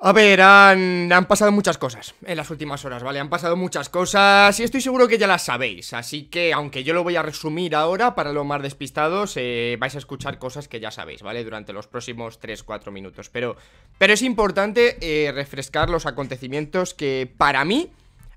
A ver, han, pasado muchas cosas en las últimas horas, ¿vale? Han pasado muchas cosas y estoy seguro que ya las sabéis, así que aunque yo lo voy a resumir ahora, para los más despistados, eh, vais a escuchar cosas que ya sabéis, ¿vale? Durante los próximos 3-4 minutos, pero, pero es importante eh, refrescar los acontecimientos que para mí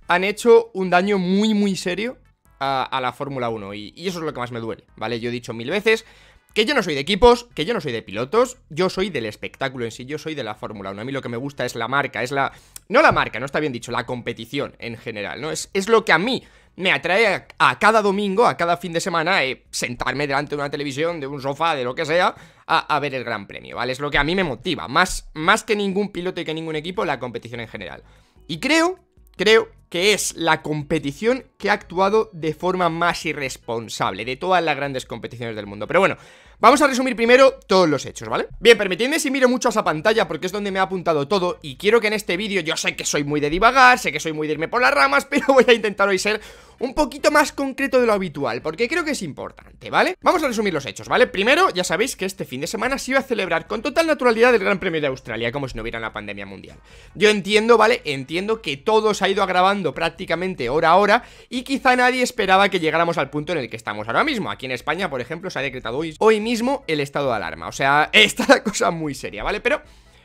han hecho un daño muy, muy serio a, la Fórmula 1 y eso es lo que más me duele, ¿vale? Yo he dicho mil veces, que yo no soy de equipos, que yo no soy de pilotos, yo soy del espectáculo en sí, yo soy de la Fórmula 1. A mí lo que me gusta es la marca, es la... No la marca, no está bien dicho, la competición en general, ¿no? Es, es lo que a mí me atrae a, cada domingo, a cada fin de semana, eh, sentarme delante de una televisión, de un sofá, de lo que sea, a, ver el Gran Premio, ¿vale? Es lo que a mí me motiva, más, más que ningún piloto y que ningún equipo, la competición en general. Y creo, creo que es la competición que ha actuado de forma más irresponsable de todas las grandes competiciones del mundo. Pero bueno, Vamos a resumir primero todos los hechos, ¿vale? Bien, permitidme si miro mucho a esa pantalla porque es donde me ha apuntado todo y quiero que en este vídeo, yo sé que soy muy de divagar, sé que soy muy de irme por las ramas, pero voy a intentar hoy ser un poquito más concreto de lo habitual, porque creo que es importante, ¿vale? Vamos a resumir los hechos, ¿vale? Primero, ya sabéis que este fin de semana se iba a celebrar con total naturalidad el Gran Premio de Australia, como si no hubiera una pandemia mundial. Yo entiendo, ¿vale? Entiendo que todo se ha ido agravando prácticamente hora a hora y quizá nadie esperaba que llegáramos al punto en el que estamos ahora mismo. Aquí en España, por ejemplo, se ha decretado hoy, hoy mismo mismo el estado de alarma. O sea, esta la cosa muy seria, ¿vale? Pero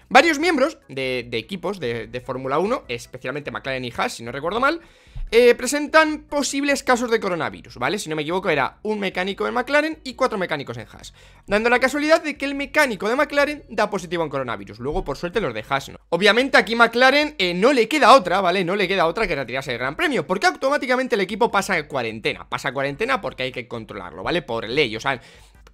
varios miembros de, equipos de, Fórmula 1, especialmente McLaren y Haas, si no recuerdo mal, eh, presentan posibles casos de coronavirus, ¿vale? Si no me equivoco, era un mecánico en McLaren y cuatro mecánicos en Haas. Dando la casualidad de que el mecánico de McLaren da positivo en coronavirus. Luego, por suerte, los de Haas no. Obviamente, aquí McLaren eh, no le queda otra, ¿vale? No le queda otra que retirarse el Gran Premio, porque automáticamente el equipo pasa a cuarentena. Pasa a cuarentena porque hay que controlarlo, ¿vale? Por ley. O sea,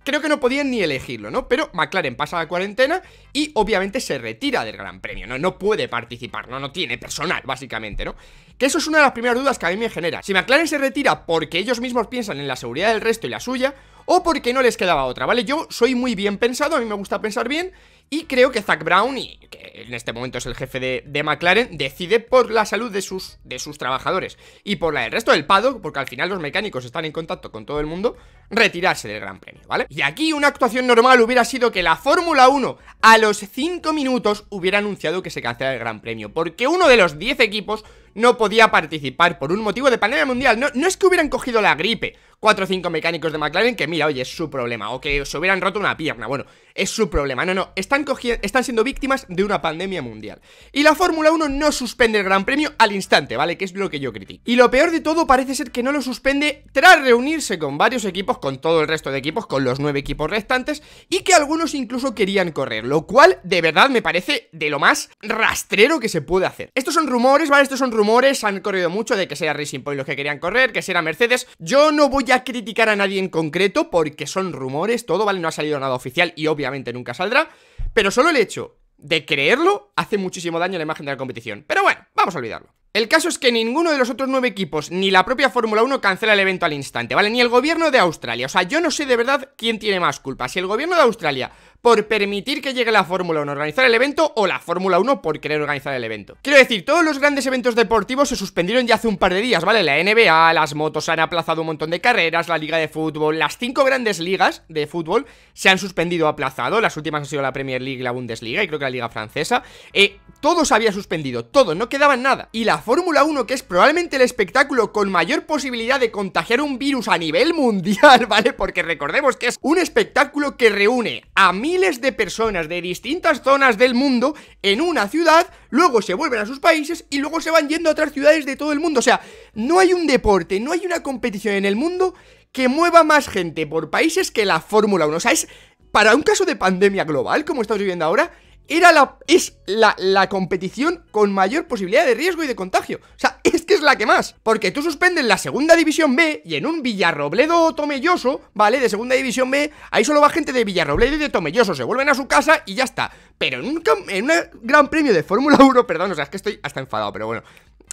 creo que no podían ni elegirlo, ¿no? Pero McLaren pasa la cuarentena y obviamente se retira del Gran Premio, ¿no? No puede participar, ¿no? No tiene personal, básicamente, ¿no? Que eso es una de las primeras dudas que a mí me genera. Si McLaren se retira porque ellos mismos piensan en la seguridad del resto y la suya, o porque no les quedaba otra, ¿vale? Yo soy muy bien pensado, a mí me gusta pensar bien, y creo que Zach Brown, que en este momento es el jefe de, McLaren, decide por la salud de sus, de sus trabajadores y por la del resto del paddock, porque al final los mecánicos están en contacto con todo el mundo, retirarse del Gran Premio, ¿vale? Y aquí una actuación normal hubiera sido que la Fórmula 1 a los 5 minutos hubiera anunciado que se cancela el Gran Premio, porque uno de los 10 equipos no podía participar por un motivo de pandemia mundial. No, no es que hubieran cogido la gripe cuatro o 5 mecánicos de McLaren que, mira, oye, es su problema. O que se hubieran roto una pierna. Bueno, es su problema. No, no, están, están siendo víctimas de una pandemia mundial. Y la Fórmula 1 no suspende el Gran Premio al instante, ¿vale? Que es lo que yo critico. Y lo peor de todo parece ser que no lo suspende tras reunirse con varios equipos, con todo el resto de equipos, con los nueve equipos restantes, y que algunos incluso querían correr. Lo cual, de verdad, me parece de lo más rastrero que se puede hacer. Estos son rumores, ¿vale? Estos son rumores rumores han corrido mucho de que sea Racing Point los que querían correr, que sea Mercedes. Yo no voy a criticar a nadie en concreto porque son rumores, todo, ¿vale? No ha salido nada oficial y obviamente nunca saldrá. Pero solo el hecho de creerlo hace muchísimo daño a la imagen de la competición. Pero bueno, vamos a olvidarlo. El caso es que ninguno de los otros nueve equipos ni la propia Fórmula 1 cancela el evento al instante, ¿vale? Ni el gobierno de Australia. O sea, yo no sé de verdad quién tiene más culpa. Si el gobierno de Australia por permitir que llegue la Fórmula 1 a organizar el evento o la Fórmula 1 por querer organizar el evento. Quiero decir, todos los grandes eventos deportivos se suspendieron ya hace un par de días, ¿vale? La NBA, las motos han aplazado un montón de carreras, la liga de fútbol, las cinco grandes ligas de fútbol se han suspendido o aplazado. Las últimas han sido la Premier League la Bundesliga y creo que la liga francesa. Eh, todo se había suspendido, todo, no quedaba nada. Y la Fórmula 1, que es probablemente el espectáculo con mayor posibilidad de contagiar un virus a nivel mundial, ¿vale? Porque recordemos que es un espectáculo que reúne a miles de personas de distintas zonas del mundo en una ciudad, luego se vuelven a sus países y luego se van yendo a otras ciudades de todo el mundo. O sea, no hay un deporte, no hay una competición en el mundo que mueva más gente por países que la Fórmula 1. O sea, es para un caso de pandemia global como estamos viviendo ahora, era la, es la, competición con mayor posibilidad de riesgo y de contagio. O sea, es que es la que más. Porque tú suspendes la segunda división B y en un Villarrobledo Tomelloso, ¿vale? De segunda división B, ahí solo va gente de Villarrobledo y de Tomelloso. Se vuelven a su casa y ya está. Pero en un, en gran premio de Fórmula 1, perdón, o sea, es que estoy hasta enfadado, pero bueno.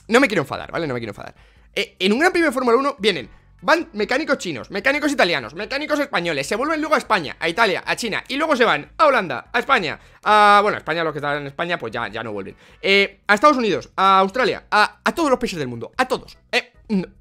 No me quiero enfadar, ¿vale? No me quiero enfadar. Eh, en un gran premio de Fórmula 1 vienen Van mecánicos chinos, mecánicos italianos, mecánicos españoles, se vuelven luego a España, a Italia, a China y luego se van a Holanda, a España, a... Bueno, a España, los que están en España, pues ya, ya no vuelven. Eh, a Estados Unidos, a Australia, a, todos los países del mundo, a todos. Eh,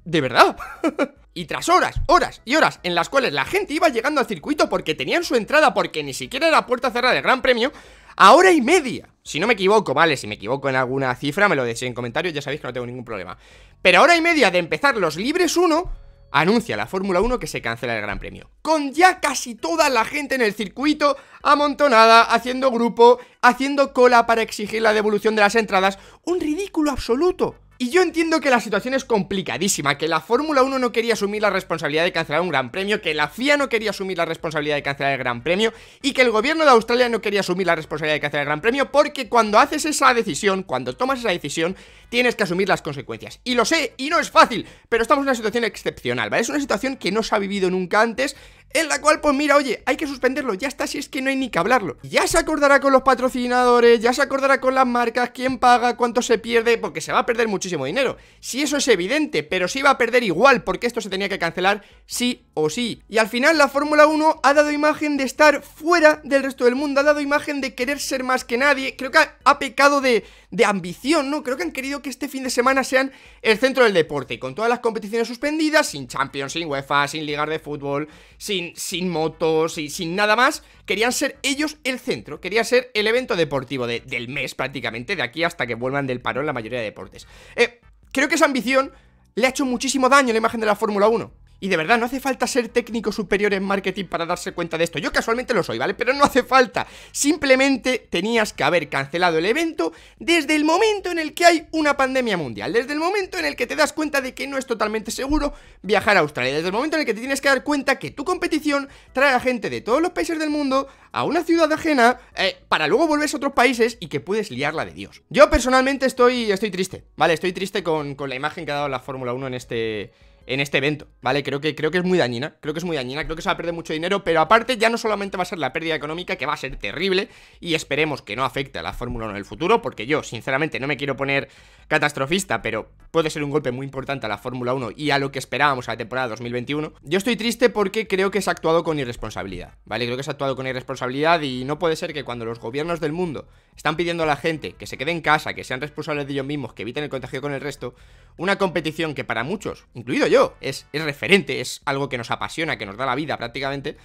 de verdad. Y tras horas, horas y horas en las cuales la gente iba llegando al circuito porque tenían su entrada porque ni siquiera era puerta cerrada De Gran Premio, a hora y media. Si no me equivoco, vale, si me equivoco en alguna cifra, me lo decís en comentarios, ya sabéis que no tengo ningún problema. Pero a hora y media de empezar los libres 1, anuncia la Fórmula 1 que se cancela el Gran Premio. Con ya casi toda la gente en el circuito amontonada, haciendo grupo, haciendo cola para exigir la devolución de las entradas, un ridículo absoluto. Y yo entiendo que la situación es complicadísima, que la Fórmula 1 no quería asumir la responsabilidad de cancelar un Gran Premio, que la FIA no quería asumir la responsabilidad de cancelar el Gran Premio y que el gobierno de Australia no quería asumir la responsabilidad de cancelar el Gran Premio porque cuando haces esa decisión, cuando tomas esa decisión, tienes que asumir las consecuencias. Y lo sé, y no es fácil, pero estamos en una situación excepcional, ¿vale? Es una situación que no se ha vivido nunca antes, en la cual, pues mira, oye, hay que suspenderlo, ya está, si es que no hay ni que hablarlo. Ya se acordará con los patrocinadores, ya se acordará con las marcas, quién paga, cuánto se pierde, porque se va a perder muchísimo dinero. Si eso es evidente, pero si va a perder igual, porque esto se tenía que cancelar sí o sí. Y al final la Fórmula 1 ha dado imagen de estar fuera del resto del mundo, ha dado imagen de querer ser más que nadie, creo que ha, pecado de, de ambición, ¿no? Creo que han querido que este fin de semana sean el centro del deporte, con todas las competiciones suspendidas, sin Champions, sin UEFA, sin ligas de fútbol, sin sin, motos y sin nada más, querían ser ellos el centro, quería ser el evento deportivo del mes prácticamente, de aquí hasta que vuelvan del parón la mayoría de deportes. Eh, creo que esa ambición le ha hecho muchísimo daño a la imagen de la Fórmula 1. Y de verdad, no hace falta ser técnico superior en marketing para darse cuenta de esto. Yo casualmente lo soy, ¿vale? Pero no hace falta. Simplemente tenías que haber cancelado el evento desde el momento en el que hay una pandemia mundial. Desde el momento en el que te das cuenta de que no es totalmente seguro viajar a Australia. Desde el momento en el que te tienes que dar cuenta que tu competición trae a gente de todos los países del mundo a una ciudad ajena eh, para luego volverse a otros países y que puedes liarla de Dios. Yo personalmente estoy, estoy triste, ¿vale? Estoy triste con, con la imagen que ha dado la Fórmula 1 en este en este evento, ¿vale? Creo que, creo que es muy dañina, creo que es muy dañina, creo que se va a perder mucho dinero, pero aparte ya no solamente va a ser la pérdida económica, que va a ser terrible, y esperemos que no afecte a la Fórmula 1 en el futuro, porque yo, sinceramente, no me quiero poner catastrofista, pero puede ser un golpe muy importante a la Fórmula 1 y a lo que esperábamos a la temporada 2021. Yo estoy triste porque creo que se ha actuado con irresponsabilidad, ¿vale? Creo que se ha actuado con irresponsabilidad y no puede ser que cuando los gobiernos del mundo están pidiendo a la gente que se quede en casa, que sean responsables de ellos mismos, que eviten el contagio con el resto, una competición que para muchos, incluido yo, es, referente, es algo que nos apasiona, que nos da la vida prácticamente,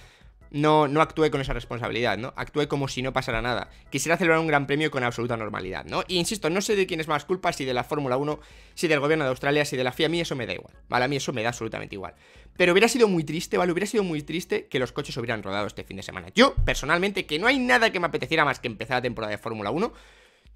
no, no actué con esa responsabilidad, ¿no? Actúe como si no pasara nada. Quisiera celebrar un gran premio con absoluta normalidad, ¿no? Y insisto, no sé de quién es más culpa, si de la Fórmula 1, si del gobierno de Australia, si de la FIA, a mí eso me da igual, ¿vale? A mí eso me da absolutamente igual. Pero hubiera sido muy triste, ¿vale? Hubiera sido muy triste que los coches hubieran rodado este fin de semana. Yo, personalmente, que no hay nada que me apeteciera más que empezar la temporada de Fórmula 1,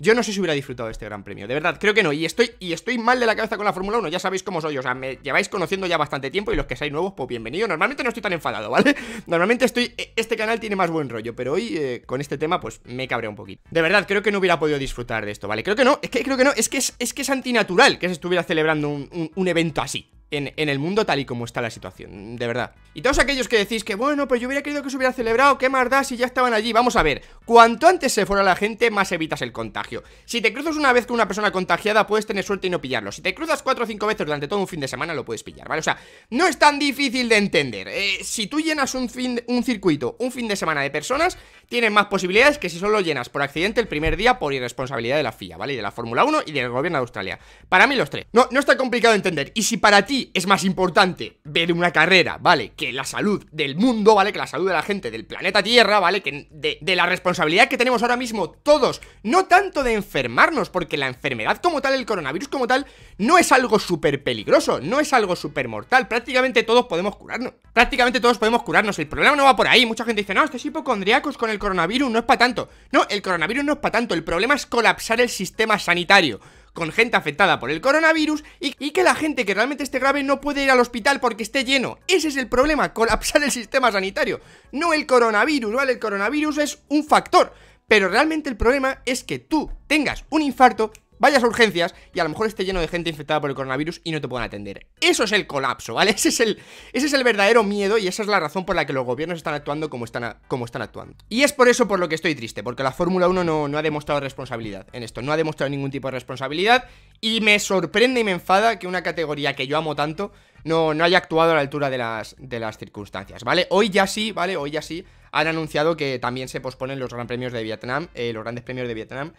yo no sé si hubiera disfrutado de este gran premio, de verdad, creo que no. Y estoy, y estoy mal de la cabeza con la Fórmula 1, ya sabéis cómo soy. O sea, me lleváis conociendo ya bastante tiempo y los que seáis nuevos, pues bienvenido. Normalmente no estoy tan enfadado, ¿vale? Normalmente estoy. E, este canal tiene más buen rollo, pero hoy eh, con este tema, pues me cabré un poquito. De verdad, creo que no hubiera podido disfrutar de esto, ¿vale? Creo que no, es que creo que no, es que es, que es antinatural que se estuviera celebrando un evento así en, el mundo tal y como está la situación, de verdad. Y todos aquellos que decís que, bueno, pues yo hubiera querido que se hubiera celebrado, qué más si ya estaban allí. Vamos a ver, cuanto antes se fuera la gente, más evitas el contagio. Si te cruzas una vez con una persona contagiada, puedes tener suerte y no pillarlo. Si te cruzas cuatro o cinco veces durante todo un fin de semana, lo puedes pillar, ¿vale? O sea, no es tan difícil de entender. Eh, si tú llenas un, fin, un circuito, un fin de semana de personas, tienes más posibilidades que si solo llenas por accidente el primer día por irresponsabilidad de la FIA, ¿vale? Y de la Fórmula 1 y del gobierno de Australia. Para mí los tres. No, no está complicado de entender. Y si para ti es más importante ver una carrera, ¿vale? Que la salud del mundo, ¿vale? Que la salud de la gente del planeta Tierra, ¿vale? Que de, la responsabilidad que tenemos ahora mismo todos, no tanto de enfermarnos, porque la enfermedad como tal, el coronavirus como tal, no es algo súper peligroso, no es algo súper mortal, prácticamente todos podemos curarnos, prácticamente todos podemos curarnos, el problema no va por ahí, mucha gente dice, no, estos hipocondriacos con el coronavirus no es para tanto, no, el coronavirus no es para tanto, el problema es colapsar el sistema sanitario, con gente afectada por el coronavirus y, que la gente que realmente esté grave no puede ir al hospital porque esté lleno. Ese es el problema, colapsar el sistema sanitario. No el coronavirus, ¿vale? El coronavirus es un factor. Pero realmente el problema es que tú tengas un infarto vayas a urgencias y a lo mejor esté lleno de gente infectada por el coronavirus y no te puedan atender. Eso es el colapso, ¿vale? Ese es el, ese es el verdadero miedo y esa es la razón por la que los gobiernos están actuando como están, como están actuando. Y es por eso por lo que estoy triste, porque la Fórmula 1 no, ha demostrado responsabilidad en esto, no ha demostrado ningún tipo de responsabilidad y me sorprende y me enfada que una categoría que yo amo tanto no, no haya actuado a la altura de las, de las circunstancias, ¿vale? Hoy ya sí, ¿vale? Hoy ya sí han anunciado que también se posponen los Gran Premios de Vietnam, eh, los Grandes Premios de Vietnam,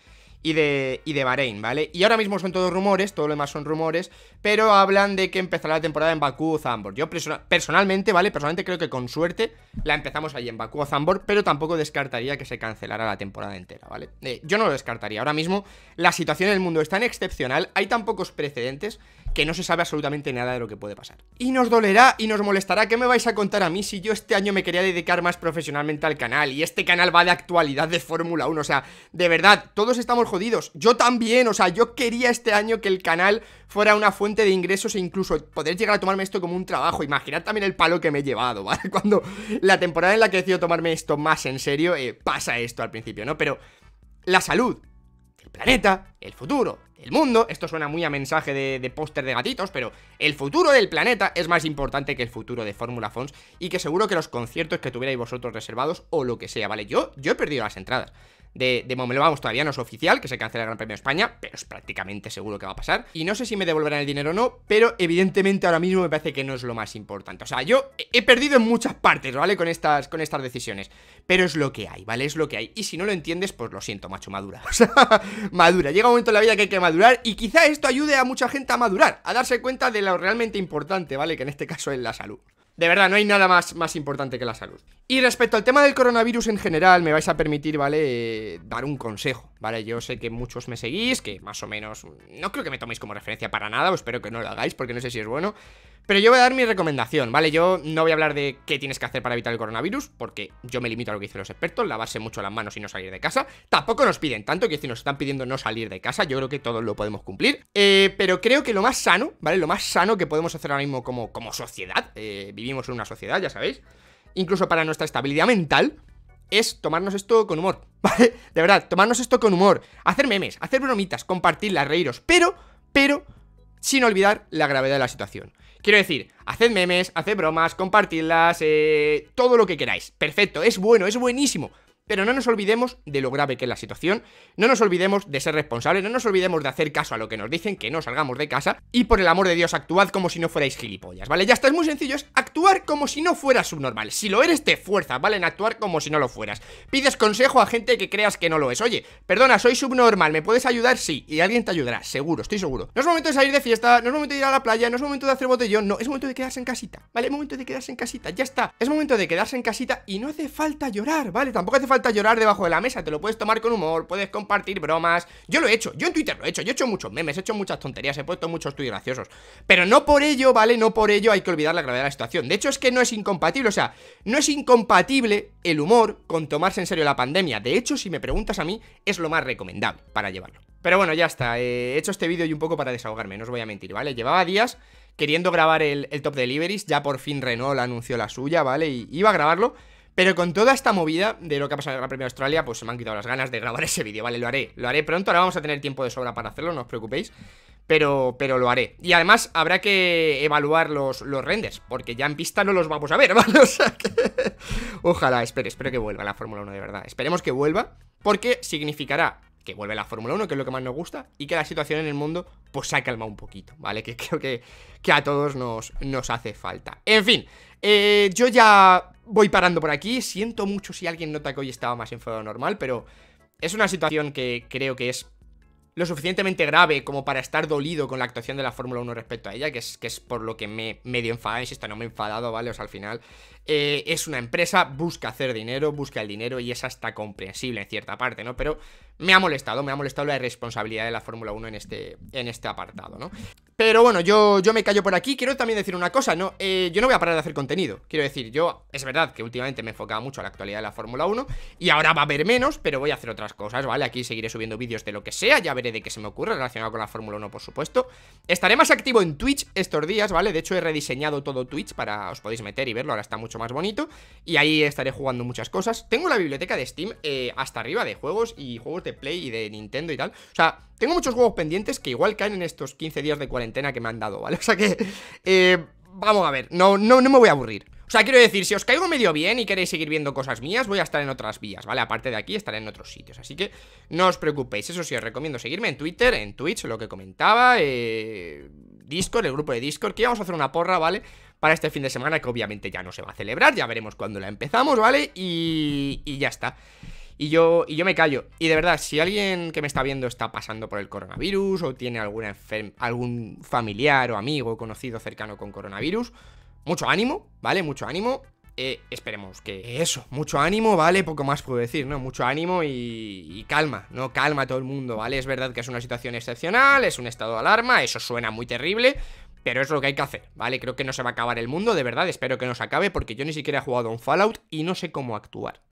y de, y de Bahrein, ¿vale? Y ahora mismo son todos rumores, todo lo demás son rumores, pero hablan de que empezará la temporada en Bakú o Zambor. Yo personalmente, ¿vale? Personalmente creo que con suerte la empezamos ahí en Bakú o Zambor, pero tampoco descartaría que se cancelara la temporada entera, ¿vale? Eh, yo no lo descartaría. Ahora mismo la situación en el mundo es tan excepcional, hay tan pocos precedentes que no se sabe absolutamente nada de lo que puede pasar. Y nos dolerá y nos molestará. ¿Qué me vais a contar a mí si yo este año me quería dedicar más profesionalmente al canal y este canal va de actualidad de Fórmula 1? O sea, de verdad, todos estamos jodidos. Yo también, o sea, yo quería este año que el canal fuera una fuente de ingresos e incluso poder llegar a tomarme esto como un trabajo. Imaginad también el palo que me he llevado, ¿vale? Cuando la temporada en la que decido tomarme esto más en serio, eh, pasa esto al principio, ¿no? Pero la salud, el planeta, el futuro, el mundo, esto suena muy a mensaje de, póster de gatitos, pero el futuro del planeta es más importante que el futuro de Fórmula Fons y que seguro que los conciertos que tuvierais vosotros reservados o lo que sea, ¿vale? Yo, yo he perdido las entradas. De, de vamos, todavía no es oficial que se cancele el Gran Premio de España, pero es prácticamente seguro que va a pasar. Y no sé si me devolverán el dinero o no, pero evidentemente ahora mismo me parece que no es lo más importante. O sea, yo he perdido en muchas partes, ¿vale? Con estas, con estas decisiones. Pero es lo que hay, ¿vale? Es lo que hay. Y si no lo entiendes, pues lo siento, macho, madura. O sea, madura. Llega un momento en la vida que hay que madurar y quizá esto ayude a mucha gente a madurar, a darse cuenta de lo realmente importante, ¿vale? Que en este caso es la salud. De verdad, no hay nada más, más importante que la salud. Y respecto al tema del coronavirus en general, me vais a permitir, ¿vale? Eh, dar un consejo, ¿vale? Yo sé que muchos me seguís, que más o menos... No creo que me toméis como referencia para nada, espero que no lo hagáis, porque no sé si es bueno. Pero yo voy a dar mi recomendación, ¿vale? Yo no voy a hablar de qué tienes que hacer para evitar el coronavirus, porque yo me limito a lo que dicen los expertos, lavarse mucho las manos y no salir de casa. Tampoco nos piden tanto, que si nos están pidiendo no salir de casa, yo creo que todos lo podemos cumplir. Eh, pero creo que lo más sano, ¿vale? Lo más sano que podemos hacer ahora mismo como, como sociedad, eh, vivimos en una sociedad, ya sabéis, incluso para nuestra estabilidad mental, es tomarnos esto con humor, ¿vale? De verdad, tomarnos esto con humor, hacer memes, hacer bromitas, compartirlas, reíros, pero, pero, sin olvidar la gravedad de la situación. Quiero decir, haced memes, haced bromas, compartidlas, eh, todo lo que queráis. Perfecto, es bueno, es buenísimo. Pero no nos olvidemos de lo grave que es la situación, no nos olvidemos de ser responsables, no nos olvidemos de hacer caso a lo que nos dicen, que no salgamos de casa, y por el amor de Dios, actuad como si no fuerais gilipollas, ¿vale? Ya está, es muy sencillo, es actuar como si no fueras subnormal. Si lo eres, te fuerza, ¿vale? En actuar como si no lo fueras. Pides consejo a gente que creas que no lo es. Oye, perdona, soy subnormal, ¿me puedes ayudar? Sí, y alguien te ayudará, seguro, estoy seguro. No es momento de salir de fiesta, no es momento de ir a la playa, no es momento de hacer botellón, no, es momento de quedarse en casita, ¿vale? Es momento de quedarse en casita, ya está. Es momento de quedarse en casita y no hace falta llorar, ¿vale? Tampoco hace falta llorar debajo de la mesa, te lo puedes tomar con humor, puedes compartir bromas. Yo lo he hecho, yo en Twitter lo he hecho, yo he hecho muchos memes, he hecho muchas tonterías, he puesto muchos tuyos graciosos. Pero no por ello, ¿vale? No por ello hay que olvidar la gravedad de la situación. De hecho, es que no es incompatible, o sea, no es incompatible el humor con tomarse en serio la pandemia. De hecho, si me preguntas a mí, es lo más recomendable para llevarlo. Pero bueno, ya está, eh, he hecho este vídeo y un poco para desahogarme, no os voy a mentir, ¿vale? Llevaba días queriendo grabar el, el top deliveries, ya por fin Renault anunció la suya, ¿vale? Y iba a grabarlo, pero con toda esta movida de lo que ha pasado en la Australia, pues se me han quitado las ganas de grabar ese vídeo, ¿vale? Lo haré, lo haré pronto, ahora vamos a tener tiempo de sobra para hacerlo, no os preocupéis. Pero, pero lo haré. Y además habrá que evaluar los, renders, porque ya en pista no los vamos a ver, ¿vale? Ojalá, espero, espero que vuelva la Fórmula 1 de verdad. Esperemos que vuelva, porque significará que vuelve la Fórmula 1, que es lo que más nos gusta, y que la situación en el mundo pues se ha calmado un poquito, ¿vale? Que creo que, que a todos nos, nos hace falta. En fin, eh, yo ya voy parando por aquí, siento mucho si alguien nota que hoy estaba más enfadado normal, pero es una situación que creo que es lo suficientemente grave como para estar dolido con la actuación de la Fórmula 1 respecto a ella, que es, que es por lo que me medio si esto no me he enfadado, ¿vale? O sea, al final eh, es una empresa, busca hacer dinero, busca el dinero y es hasta comprensible en cierta parte, ¿no? Pero me ha molestado, me ha molestado la irresponsabilidad de la Fórmula 1 en este, en este apartado, ¿no? Pero bueno, yo, yo me callo por aquí. Quiero también decir una cosa, ¿no? Eh, yo no voy a parar de hacer contenido. Quiero decir, yo, es verdad que últimamente me enfocaba mucho a la actualidad de la Fórmula 1 y ahora va a haber menos, pero voy a hacer otras cosas, ¿vale? Aquí seguiré subiendo vídeos de lo que sea, ya veré de qué se me ocurre relacionado con la Fórmula 1, por supuesto. Estaré más activo en Twitch estos días, ¿vale? De hecho, he rediseñado todo Twitch para, os podéis meter y verlo, ahora está mucho más bonito. Y ahí estaré jugando muchas cosas. Tengo la biblioteca de Steam eh, hasta arriba de juegos y juegos de Play y de Nintendo y tal. O sea, tengo muchos juegos pendientes que igual caen en estos 15 días de cuarentena que me han dado, ¿vale? O sea que, eh, vamos a ver, no, no, me voy a aburrir. O sea, quiero decir, si os caigo medio bien y queréis seguir viendo cosas mías, voy a estar en otras vías, ¿vale? Aparte de aquí, estaré en otros sitios, así que no os preocupéis. Eso sí, os recomiendo seguirme en Twitter, en Twitch, lo que comentaba, eh, Discord, el grupo de Discord, que vamos a hacer una porra, ¿vale? Para este fin de semana, que obviamente ya no se va a celebrar, ya veremos cuándo la empezamos, ¿vale? y ya está y yo, y yo me callo. Y de verdad, si alguien que me está viendo está pasando por el coronavirus o tiene alguna algún familiar o amigo conocido cercano con coronavirus, mucho ánimo, ¿vale? Mucho ánimo. Eh, esperemos que eso, mucho ánimo, ¿vale? Poco más puedo decir, ¿no? Mucho ánimo y, y, calma, ¿no? Calma a todo el mundo, ¿vale? Es verdad que es una situación excepcional, es un estado de alarma, eso suena muy terrible, pero es lo que hay que hacer, ¿vale? Creo que no se va a acabar el mundo, de verdad, espero que no se acabe porque yo ni siquiera he jugado a un Fallout y no sé cómo actuar.